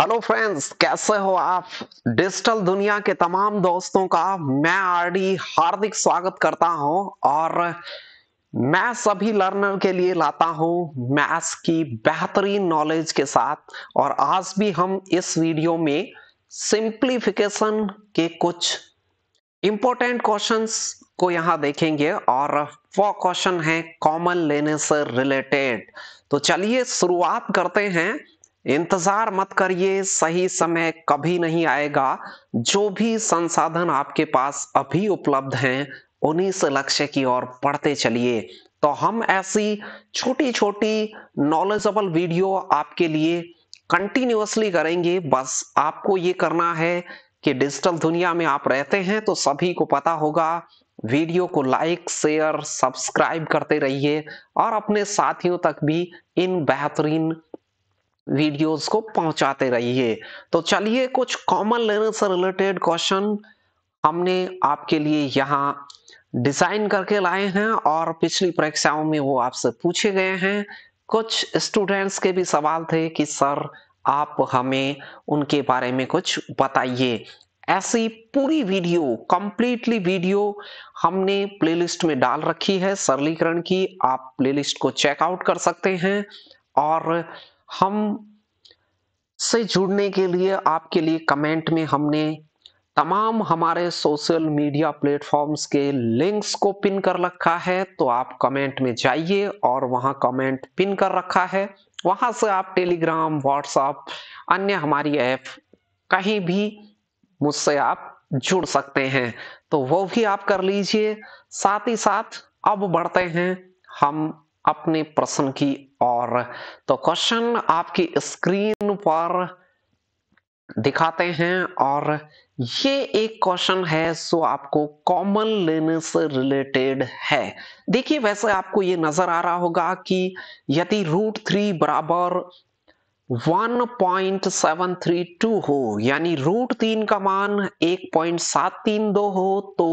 hello friends कैसे हो आप डिजिटल दुनिया के तमाम दोस्तों का मैं आरडी हार्दिक स्वागत करता हूं और मैं सभी लर्नर के लिए लाता हूं मैथ्स की बेहतरीन नॉलेज के साथ और आज भी हम इस वीडियो में सिंप्लीफिकेशन के कुछ इंपॉर्टेंट क्वेश्चंस को यहाँ देखेंगे और वो क्वेश्चन है कॉमन लेने से रिलेटेड तो चलिए शुरुआत करते हैं इंतजार मत करिए सही समय कभी नहीं आएगा जो भी संसाधन आपके पास अभी उपलब्ध हैं उन्हीं से लक्ष्य की ओर पढ़ते चलिए तो हम ऐसी छोटी छोटी नॉलेजेबल वीडियो आपके लिए कंटिन्यूसली करेंगे बस आपको ये करना है कि डिजिटल दुनिया में आप रहते हैं तो सभी को पता होगा वीडियो को लाइक शेयर सब्सक्राइब करते रहिए और अपने साथियों तक भी इन बेहतरीन वीडियोस को पहुंचाते रहिए तो चलिए कुछ कॉमन लेनर से रिलेटेड क्वेश्चन हमने आपके लिए यहाँ डिजाइन करके लाए हैं और पिछली परीक्षाओं में वो आपसे पूछे गए हैं कुछ स्टूडेंट्स के भी सवाल थे कि सर आप हमें उनके बारे में कुछ बताइए ऐसी पूरी वीडियो कंप्लीटली वीडियो हमने प्लेलिस्ट में डाल रखी है सरलीकरण की आप प्लेलिस्ट को चेकआउट कर सकते हैं और हम से जुड़ने के लिए आपके लिए कमेंट में हमने तमाम हमारे सोशल मीडिया प्लेटफॉर्म्स के लिंक्स को पिन कर रखा है तो आप कमेंट में जाइए और वहां कमेंट पिन कर रखा है वहां से आप टेलीग्राम व्हाट्सएप अन्य हमारी ऐप कहीं भी मुझसे आप जुड़ सकते हैं तो वो भी आप कर लीजिए साथ ही साथ अब बढ़ते हैं हम अपने प्रश्न की और तो क्वेश्चन आपकी स्क्रीन पर दिखाते हैं और ये एक क्वेश्चन है सो आपको कॉमन लेने से रिलेटेड है देखिए वैसे आपको ये नजर आ रहा होगा कि यदि रूट थ्री बराबर 1.732 हो यानी रूट तीन का मान 1.732 हो तो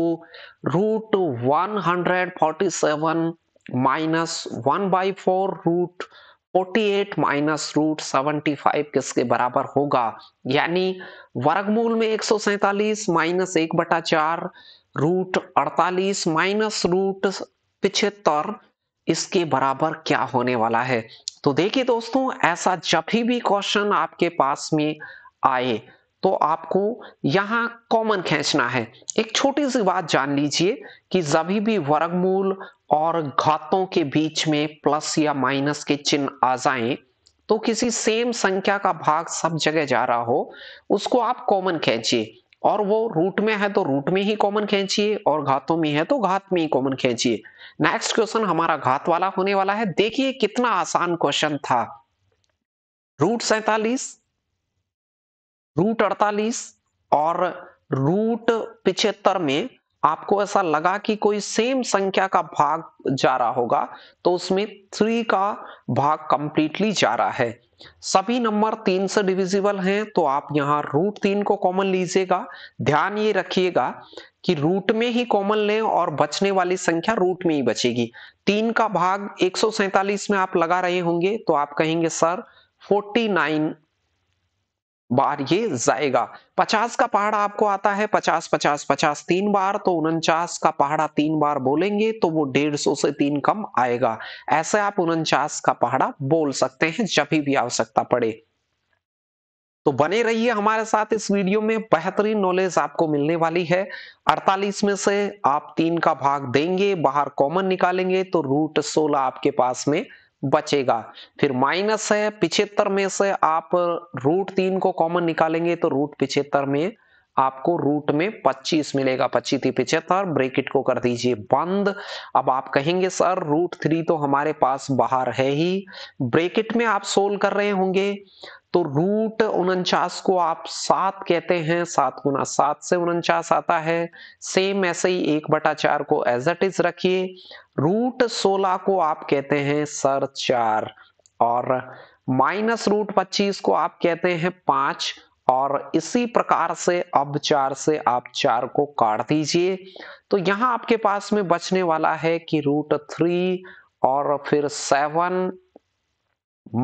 root one minus one by four root forty eight minus root seventy किसके बराबर होगा यानी वर्गमूल में एक सौ सैतालीस माइनस एक बटा चार रूट अड़तालीस माइनस रूट पिछहत्तर इसके बराबर क्या होने वाला है तो देखिए दोस्तों ऐसा जब भी क्वेश्चन आपके पास में आए तो आपको यहां कॉमन खींचना है एक छोटी सी बात जान लीजिए कि जभी भी वर्गमूल और घातों के बीच में प्लस या माइनस के चिन्ह आ जाएं तो किसी सेम संख्या का भाग सब जगह जा रहा हो उसको आप कॉमन खींचिए और वो रूट में है तो रूट में ही कॉमन खींचिए और घातों में है तो घात में ही कॉमन खींचिए नेक्स्ट क्वेश्चन हमारा घात वाला होने वाला है देखिए कितना आसान क्वेश्चन था रूट सैतालीस रूट अड़तालीस और रूट पिछहत्तर में आपको ऐसा लगा कि कोई सेम संख्या का भाग जा रहा होगा तो उसमें थ्री का भाग कंप्लीटली जा रहा है सभी नंबर तीन से डिविजिबल हैं तो आप यहाँ रूट तीन को कॉमन लीजिएगा ध्यान ये रखिएगा कि रूट में ही कॉमन लें और बचने वाली संख्या रूट में ही बचेगी तीन का भाग एक में आप लगा रहे होंगे तो आप कहेंगे सर 49 बार ये जाएगा पचास का पहाड़ा आपको आता है पचास पचास पचास तीन बार तो उनचास का पहाड़ा तीन बार बोलेंगे तो वो डेढ़ सौ से तीन कम आएगा ऐसे आप उनचास का पहाड़ा बोल सकते हैं जब भी आवश्यकता पड़े तो बने रहिए हमारे साथ इस वीडियो में बेहतरीन नॉलेज आपको मिलने वाली है 48 में से आप तीन का भाग देंगे बाहर कॉमन निकालेंगे तो रूट सोलह आपके पास में बचेगा फिर माइनस है पिछहत्तर में से आप रूट तीन को कॉमन निकालेंगे तो रूट पिछहत्तर में आपको रूट में 25 मिलेगा पच्चीस पिछहत्तर ब्रेकिट को कर दीजिए बंद अब आप कहेंगे सर रूट थ्री तो हमारे पास बाहर है ही ब्रेकिट में आप सोल्व कर रहे होंगे तो रूट उनचास को आप सात कहते हैं सात गुना सात से उनचास आता है सेम ऐसे ही एक बटा चार को एज एट इज रखिए रूट सोलह को आप कहते हैं सर चार और माइनस रूट पच्चीस को आप कहते हैं पांच और इसी प्रकार से अब चार से आप चार को काट दीजिए तो यहां आपके पास में बचने वाला है कि रूट थ्री और फिर सेवन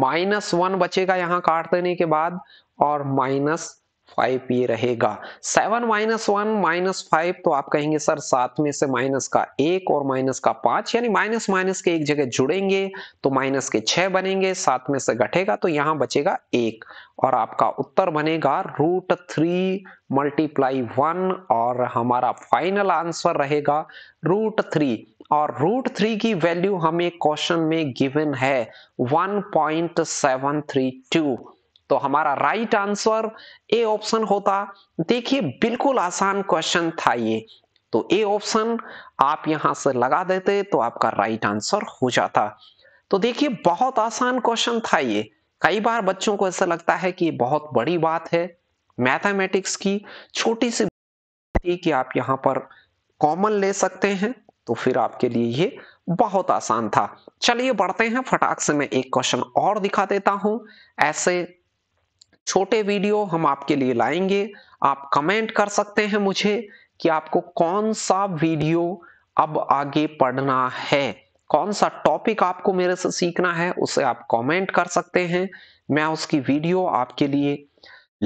माइनस वन बचेगा यहाँ काट देने के बाद और माइनस फाइव ये रहेगा seven minus one minus five तो आप कहेंगे सर सात में से माइनस का एक और माइनस का पांच यानी माइनस माइनस के एक जगह जुड़ेंगे तो माइनस के छह बनेंगे सात में से घटेगा तो यहां बचेगा एक और आपका उत्तर बनेगा रूट थ्री मल्टीप्लाई वन और हमारा फाइनल आंसर रहेगा रूट थ्री और रूट थ्री की वैल्यू हमें क्वेश्चन में गिवन है one point seven three two तो हमारा राइट आंसर ए ऑप्शन होता देखिए बिल्कुल आसान क्वेश्चन था ये तो ए ऑप्शन आप यहां से लगा देते तो आपका राइट आंसर हो जाता तो देखिए बहुत आसान क्वेश्चन था ये कई बार बच्चों को ऐसा लगता है कि बहुत बड़ी बात है मैथमेटिक्स की छोटी सी कि आप यहां पर कॉमन ले सकते हैं तो फिर आपके लिए ये बहुत आसान था चलिए बढ़ते हैं फटाक से मैं एक क्वेश्चन और दिखा देता हूं ऐसे छोटे वीडियो हम आपके लिए लाएंगे आप कमेंट कर सकते हैं मुझे कि आपको कौन सा वीडियो अब आगे पढ़ना है कौन सा टॉपिक आपको मेरे से सीखना है उसे आप कमेंट कर सकते हैं मैं उसकी वीडियो आपके लिए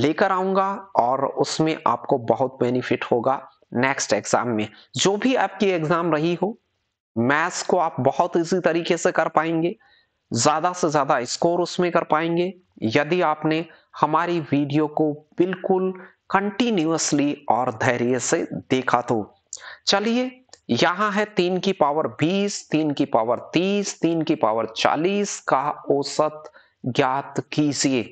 लेकर आऊंगा और उसमें आपको बहुत बेनिफिट होगा नेक्स्ट एग्जाम में जो भी आपकी एग्जाम रही हो मैथ्स को आप बहुत इसी तरीके से कर पाएंगे ज्यादा से ज्यादा स्कोर उसमें कर पाएंगे यदि आपने हमारी वीडियो को बिल्कुल कंटिन्यूसली और धैर्य से देखा तो चलिए यहां है तीन की पावर बीस तीन की पावर तीस तीन की पावर चालीस का औसत ज्ञात कीजिए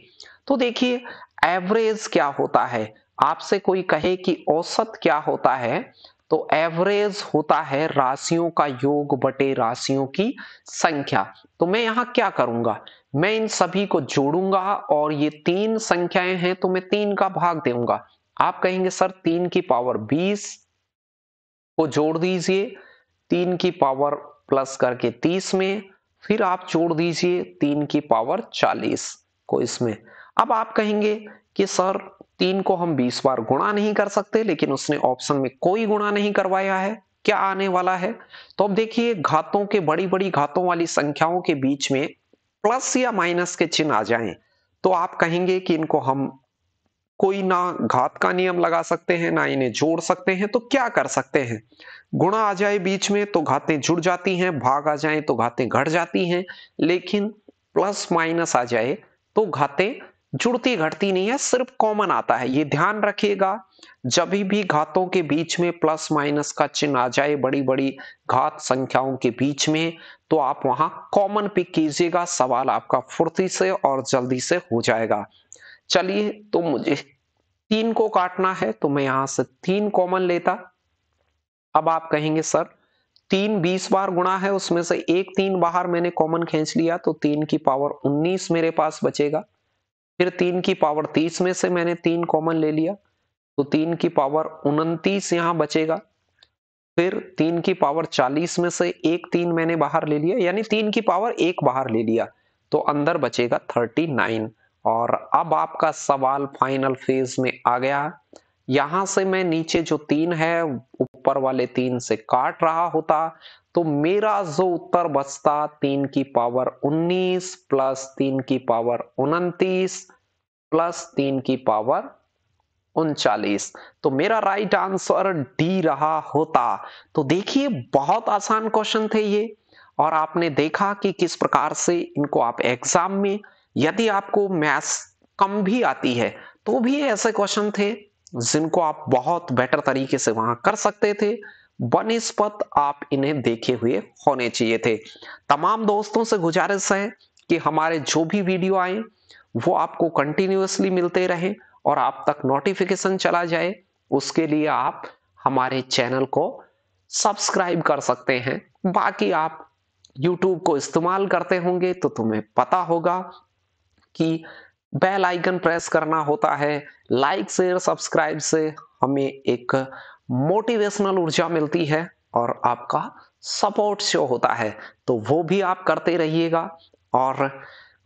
तो देखिए एवरेज क्या होता है आपसे कोई कहे कि औसत क्या होता है तो एवरेज होता है राशियों का योग बटे राशियों की संख्या तो मैं यहां क्या करूंगा मैं इन सभी को जोड़ूंगा और ये तीन संख्याएं हैं तो मैं तीन का भाग दूंगा आप कहेंगे सर तीन की पावर बीस को जोड़ दीजिए तीन की पावर प्लस करके तीस में फिर आप जोड़ दीजिए तीन की पावर चालीस को इसमें अब आप कहेंगे कि सर तीन को हम बीस बार गुणा नहीं कर सकते लेकिन उसने ऑप्शन में कोई गुणा नहीं करवाया है क्या आने वाला है तो अब देखिए घातों के बड़ी बड़ी घातों वाली संख्याओं के बीच में प्लस या माइनस के चिन्ह आ जाएं तो आप कहेंगे कि इनको हम कोई ना घात का नियम लगा सकते हैं ना इन्हें जोड़ सकते हैं तो क्या कर सकते हैं गुणा आ जाए बीच में तो घातें जुड़ जाती हैं भाग आ जाए तो घातें घट जाती हैं लेकिन प्लस माइनस आ जाए तो घातें जुड़ती घटती नहीं है सिर्फ कॉमन आता है ये ध्यान रखिएगा जब भी घातों के बीच में प्लस माइनस का चिन्ह आ जाए बड़ी बड़ी घात संख्याओं के बीच में तो आप वहां कॉमन पिक कीजिएगा सवाल आपका फुर्ती से और जल्दी से हो जाएगा चलिए तो मुझे तीन को काटना है तो मैं यहां से तीन कॉमन लेता अब आप कहेंगे सर तीन बीस बार गुणा है उसमें से एक तीन बाहर मैंने कॉमन खींच लिया तो तीन की पावर उन्नीस मेरे पास बचेगा फिर तीन की पावर तीस में से मैंने तीन कॉमन ले लिया तो तीन की पावर उनतीस यहां बचेगा फिर तीन की पावर चालीस में से एक तीन मैंने बाहर ले लिया यानी तीन की पावर एक बाहर ले लिया तो अंदर बचेगा थर्टी नाइन और अब आपका सवाल फाइनल फेज में आ गया यहां से मैं नीचे जो तीन है ऊपर वाले तीन से काट रहा होता तो मेरा जो उत्तर बचता तीन की पावर उन्नीस प्लस तीन की पावर उनतीस प्लस तीन की पावर उनचालीस तो मेरा राइट आंसर डी रहा होता तो देखिए बहुत आसान क्वेश्चन थे ये और आपने देखा कि किस प्रकार से इनको आप एग्जाम में यदि आपको मैथ्स कम भी आती है तो भी ऐसे क्वेश्चन थे जिनको आप बहुत बेटर तरीके से वहां कर सकते थे बनिस्पत आप इन्हें देखे हुए होने चाहिए थे तमाम दोस्तों से गुजारिश है कि हमारे जो भी वीडियो आए वो आपको कंटिन्यूसली मिलते रहें और आप तक नोटिफिकेशन चला जाए उसके लिए आप हमारे चैनल को सब्सक्राइब कर सकते हैं बाकी आप YouTube को इस्तेमाल करते होंगे तो तुम्हें पता होगा कि बेल आइकन प्रेस करना होता है लाइक शेयर सब्सक्राइब से हमें एक मोटिवेशनल ऊर्जा मिलती है और आपका सपोर्ट शो होता है तो वो भी आप करते रहिएगा और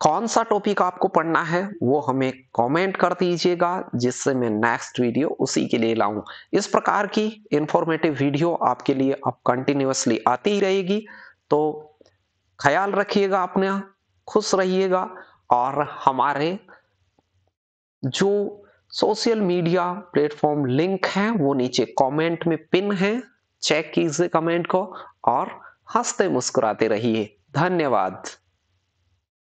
कौन सा टॉपिक आपको पढ़ना है वो हमें कमेंट कर दीजिएगा जिससे मैं नेक्स्ट वीडियो उसी के लिए लाऊं इस प्रकार की इंफॉर्मेटिव वीडियो आपके लिए अब कंटिन्यूसली आती ही रहेगी तो ख्याल रखिएगा अपने खुश रहिएगा और हमारे जो सोशल मीडिया प्लेटफॉर्म लिंक हैं वो नीचे कमेंट में पिन है चेक कीजिए कमेंट को और हंसते मुस्कुराते रहिए धन्यवाद